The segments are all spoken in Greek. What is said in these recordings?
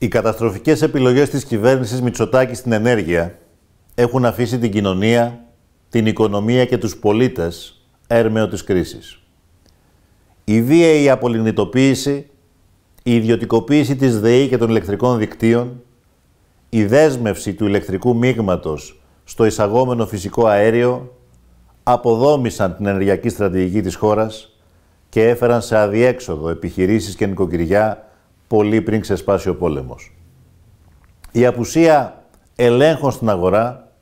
Οι καταστροφικές επιλογές της κυβέρνησης Μητσοτάκη στην ενέργεια έχουν αφήσει την κοινωνία, την οικονομία και τους πολίτες έρμεο της κρίσης. Η βίαιη απολυνητοποίηση, η ιδιωτικοποίηση της ΔΕΗ και των ηλεκτρικών δικτύων, η δέσμευση του ηλεκτρικού μείγματος στο εισαγόμενο φυσικό αέριο αποδόμησαν την ενεργειακή στρατηγική της χώρας και έφεραν σε αδιέξοδο επιχειρήσεις και νοικοκυριά πολύ πριν ξεσπάσει ο πόλεμος. Η απουσία ελέγχων στην αγορά,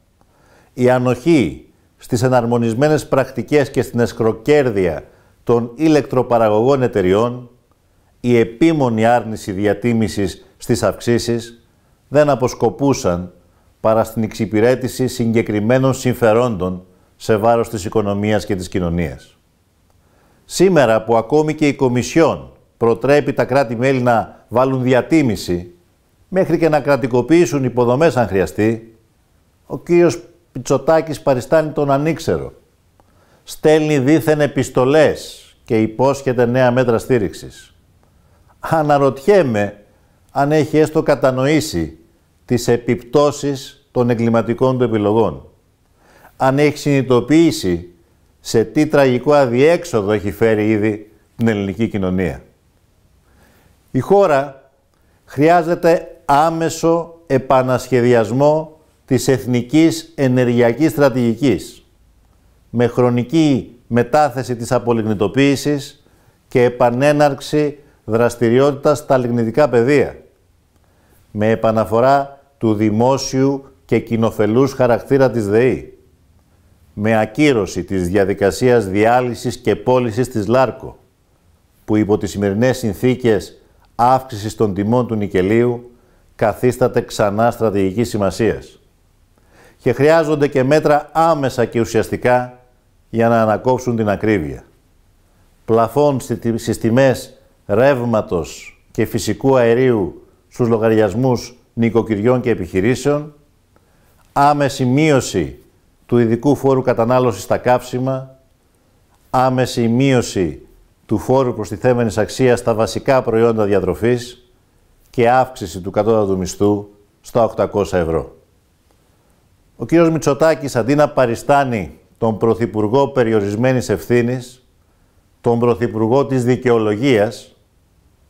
η ανοχή στις εναρμονισμένες πρακτικές και στην εσκροκέρδεια των ηλεκτροπαραγωγών εταιριών, η επίμονη άρνηση διατίμησης στις αυξήσεις δεν αποσκοπούσαν παρά στην εξυπηρέτηση συγκεκριμένων συμφερόντων σε βάρος της οικονομίας και της κοινωνίας. Σήμερα που ακόμη και η Κομισιόν προτρέπει τα κράτη-μέλη να βάλουν διατίμηση μέχρι και να κρατικοποιήσουν υποδομές αν χρειαστεί, ο κύριος Πιτσοτάκης παριστάνει τον ανήξερο. Στέλνει δίθεν επιστολές και υπόσχεται νέα μέτρα στήριξης. Αναρωτιέμαι αν έχει έστω κατανοήσει τις επιπτώσεις των εγκληματικών του επιλογών. Αν έχει συνειδητοποιήσει σε τι τραγικό αδιέξοδο έχει φέρει ήδη την ελληνική κοινωνία. Η χώρα χρειάζεται άμεσο επανασχεδιασμό της εθνικής ενεργειακής στρατηγικής με χρονική μετάθεση της απολιγνητοποίησης και επανέναρξη δραστηριότητας στα λιγνητικά πεδία με επαναφορά του δημόσιου και κοινοφελούς χαρακτήρα της ΔΕΗ με ακύρωση της διαδικασίας διάλυσης και πώλησης της ΛΑΡΚΟ που υπό τις σημερινές συνθήκες Αύξησης των τιμών του νικελίου καθίσταται ξανά στρατηγικής σημασίας. και χρειάζονται και μέτρα άμεσα και ουσιαστικά για να ανακόψουν την ακρίβεια. Πλαφών στι τιμές ρεύματος και φυσικού αερίου στους λογαριασμούς νοικοκυριών και επιχειρήσεων, άμεση μείωση του ειδικού φόρου κατανάλωσης στα καύσιμα, άμεση μείωση του φόρου προστιθέμενης αξίας στα βασικά προϊόντα διατροφής και αύξηση του κατώτατου μισθού στα 800 ευρώ. Ο κ. Μητσοτάκης αντί να παριστάνει τον Πρωθυπουργό περιορισμένης ευθύνης, τον Πρωθυπουργό της δικαιολογίας,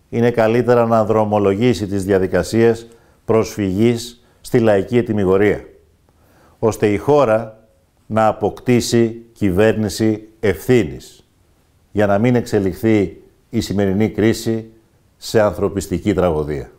είναι καλύτερα να δρομολογήσει τις διαδικασίες προσφυγής στη λαϊκή ετοιμιγορία, ώστε η χώρα να αποκτήσει κυβέρνηση ευθύνης για να μην εξελιχθεί η σημερινή κρίση σε ανθρωπιστική τραγωδία.